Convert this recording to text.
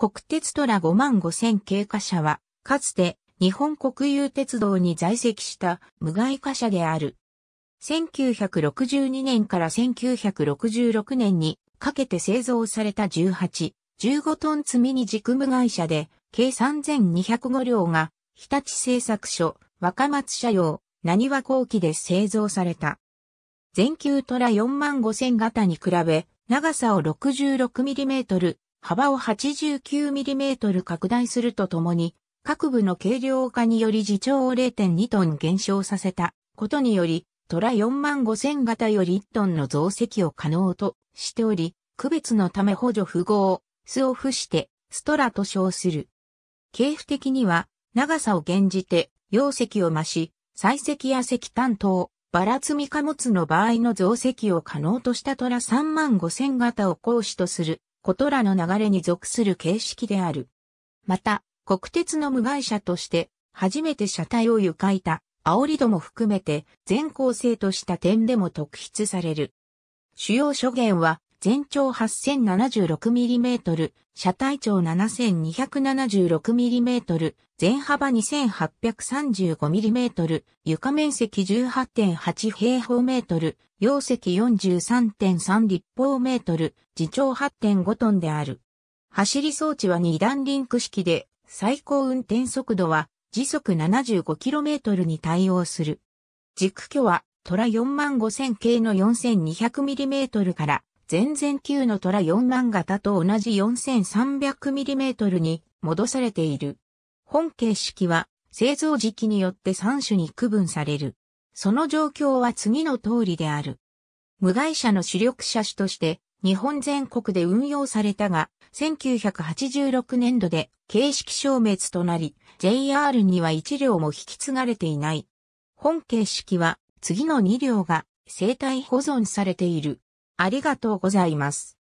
国鉄トラ5万5千系貨車は、かつて日本国有鉄道に在籍した無害貨車である。1962年から1966年にかけて製造された18、15トン積みに軸無害車で、計3205両が、日立製作所、若松車用、何和後期で製造された。全球トラ4万5000型に比べ、長さを 66mm、幅を 89mm 拡大するとともに、各部の軽量化により自重を0.2トン減少させたことにより、トラ4万5000型より1トンの増積を可能としており、区別のため補助符号を、スを付して、ストラと称する。系譜的には、長さを減じて、容積を増し、採石や石炭等、ばら積み貨物の場合の増積を可能としたトラ3万5000型を行使とすることらの流れに属する形式である。また、国鉄の無害者として、初めて車体を床板、煽り度も含めて、全校生とした点でも特筆される。主要諸言は、全長 8076mm、車体長 7276mm、全幅 2835mm、床面積18.8平方メートル、容積43.3立方メートル、自重8.5トンである。走り装置は2段リンク式で、最高運転速度は時速 75km に対応する。軸距はトラ45000系の 4200mm から前々級の虎4万型と同じ 4300mm に戻されている。本形式は製造時期によって3種に区分される。その状況は次の通りである。無害者の主力車種として日本全国で運用されたが、1986年度で形式消滅となり、JR には1両も引き継がれていない。本形式は次の2両が生体保存されている。ありがとうございます。